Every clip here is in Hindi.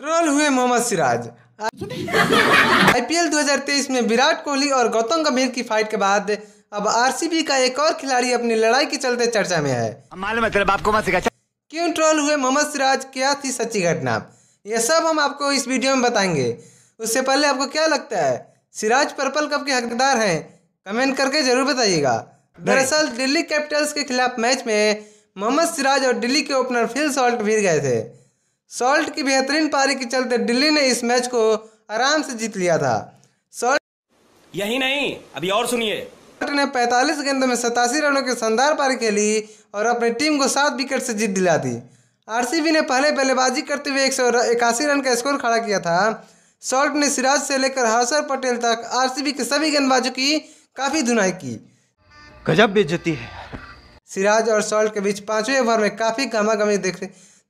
ट्रोल हुए मोहम्मद सिराज आईपीएल 2023 में विराट कोहली और गौतम गंभीर की फाइट के बाद अब आरसीबी का एक और खिलाड़ी अपनी लड़ाई के चलते चर्चा में है मालूम तेरे बाप को मत क्यों ट्रोल हुए मोहम्मद सिराज क्या थी सच्ची घटना यह सब हम आपको इस वीडियो में बताएंगे उससे पहले आपको क्या लगता है सिराज पर्पल कप के हकदार हैं कमेंट करके जरूर बताइएगा दरअसल दिल्ली कैपिटल्स के खिलाफ मैच में मोहम्मद सिराज और दिल्ली के ओपनर फिल सॉल्ट भीड़ गए थे सॉल्ट की बेहतरीन पारी के चलते दिल्ली ने इस मैच को आराम से जीत लिया था सॉल्ट यही नहीं अभी और सुनिए ने 45 गेंदों में सतासी रनों की शानदार पारी खेली और अपनी टीम को सात विकेट से जीत दिला दी आरसीबी ने पहले बल्लेबाजी करते हुए एक रन का स्कोर खड़ा किया था सॉल्ट ने सिराज से लेकर हर्षर पटेल तक आरसीबी के सभी गेंदबाजों की काफ़ी धुनाई की गजब बेचती है सिराज और सॉल्ट के बीच पांचवें ओवर में काफ़ी गहमा गमी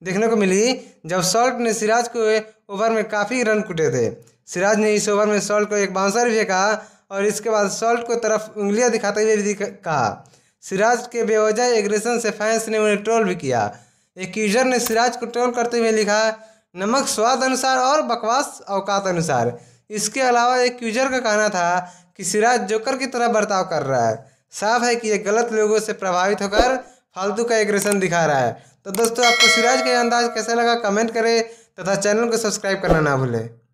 देखने को मिली जब सॉल्ट ने सिराज को ओवर में काफ़ी रन कुटे थे सिराज ने इस ओवर में सॉल्ट को एक बाउंसर फेंका और इसके बाद सॉल्ट को तरफ उंगलियां दिखाते हुए भी कहा सिराज के बेवजह एग्रेशन से फैंस ने उन्हें ट्रोल भी किया एक यूजर ने सिराज को ट्रोल करते हुए लिखा नमक स्वाद अनुसार और बकवास अवकात अनुसार इसके अलावा एक यूजर का कहना था कि सिराज जोकर की तरह बर्ताव कर रहा है साफ है कि ये गलत लोगों से प्रभावित होकर फालतू का एग्रेशन दिखा रहा है तो दोस्तों आपको सिराज का अंदाज कैसा लगा कमेंट करें तथा चैनल को सब्सक्राइब करना ना भूलें